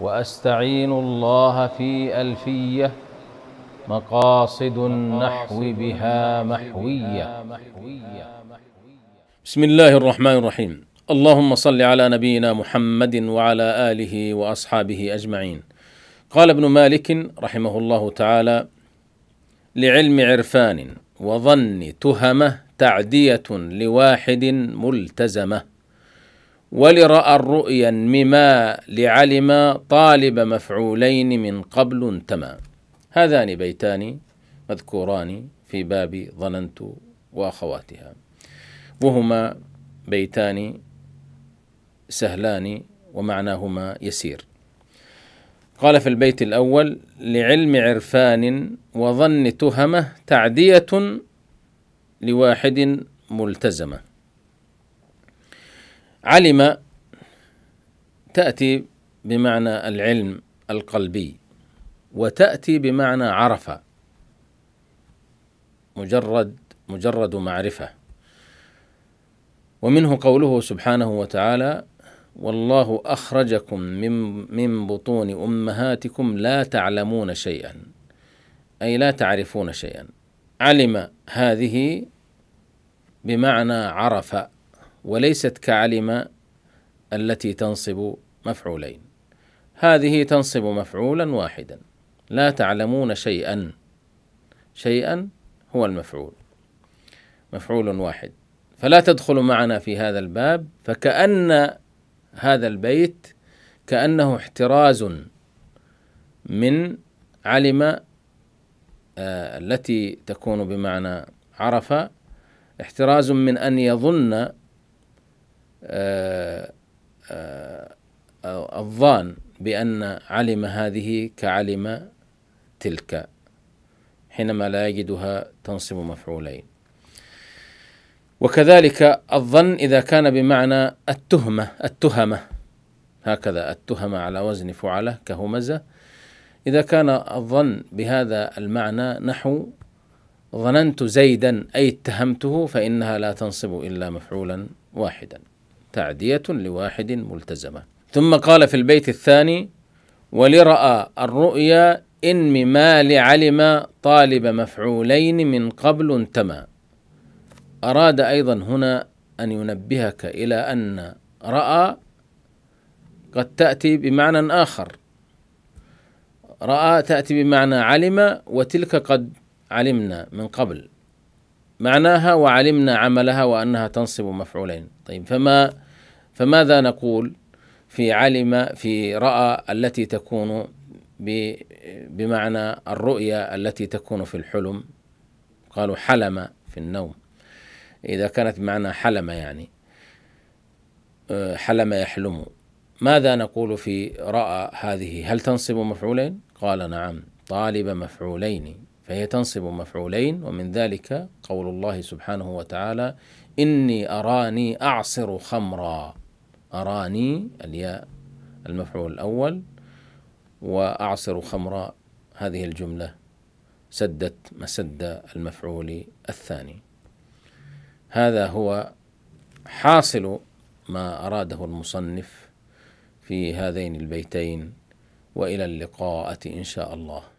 واستعين الله في الفيه مقاصد النحو بها محويه بسم الله الرحمن الرحيم اللهم صل على نبينا محمد وعلى اله واصحابه اجمعين قال ابن مالك رحمه الله تعالى لعلم عرفان وظن تهمه تعديه لواحد ملتزمه ولرأى الرؤيا مما لعلم طالب مفعولين من قبل انتمى هذان بيتان مذكوران في باب ظننت وأخواتها وهما بيتان سهلان ومعناهما يسير قال في البيت الأول لعلم عرفان وظن تهمة تعدية لواحد ملتزمه علم تأتي بمعنى العلم القلبي وتأتي بمعنى عرف مجرد مجرد معرفة ومنه قوله سبحانه وتعالى والله أخرجكم من من بطون أمهاتكم لا تعلمون شيئا أي لا تعرفون شيئا علم هذه بمعنى عرف وليست كعلم التي تنصب مفعولين هذه تنصب مفعولا واحدا لا تعلمون شيئا شيئا هو المفعول مفعول واحد فلا تدخل معنا في هذا الباب فكأن هذا البيت كأنه احتراز من علم آه، التي تكون بمعنى عرف احتراز من أن يظن آه، آه، الظان بأن علم هذه كعلم تلك حينما لا يجدها تنصب مفعولين وكذلك الظن إذا كان بمعنى التهمة التهمة هكذا التهمة على وزن فعلة كهمزة إذا كان الظن بهذا المعنى نحو ظننت زيدا أي اتهمته فإنها لا تنصب إلا مفعولا واحدا تعدية لواحد ملتزمة ثم قال في البيت الثاني ولرأى الرؤيا إن مما لعلم طالب مفعولين من قبل انتمى أراد أيضا هنا أن ينبهك إلى أن رأى قد تأتي بمعنى آخر رأى تأتي بمعنى علم وتلك قد علمنا من قبل معناها وعلمنا عملها وأنها تنصب مفعولين طيب فما فماذا نقول في علم في رأى التي تكون بمعنى الرؤيا التي تكون في الحلم قالوا حلم في النوم إذا كانت بمعنى حلم يعني أه، حلم يحلم ماذا نقول في رأى هذه هل تنصب مفعولين؟ قال نعم طالب مفعولين فهي تنصب مفعولين ومن ذلك قول الله سبحانه وتعالى إني أراني أعصر خمرا أراني الياء المفعول الأول وأعصر خمراء هذه الجملة سدت مسد المفعول الثاني هذا هو حاصل ما أراده المصنف في هذين البيتين وإلى اللقاءة إن شاء الله